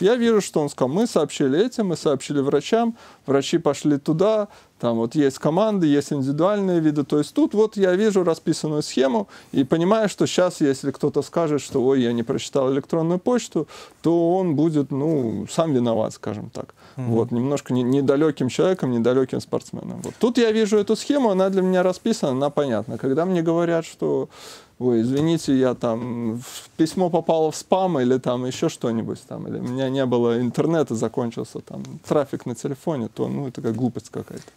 Я вижу, что он сказал, мы сообщили этим, мы сообщили врачам, врачи пошли туда, там вот есть команды, есть индивидуальные виды. То есть тут вот я вижу расписанную схему и понимаю, что сейчас, если кто-то скажет, что ой, я не прочитал электронную почту, то он будет, ну, сам виноват, скажем так. mm Вот, немножко не, недалеким человеком, недалеким спортсменом. Вот. Тут я вижу эту схему, она для меня расписана, она понятна. Когда мне говорят, что ой, извините, я там, в письмо попало в спам или там еще что-нибудь там, или у меня не было интернета, закончился там трафик на телефоне, то, ну, это как глупость какая-то.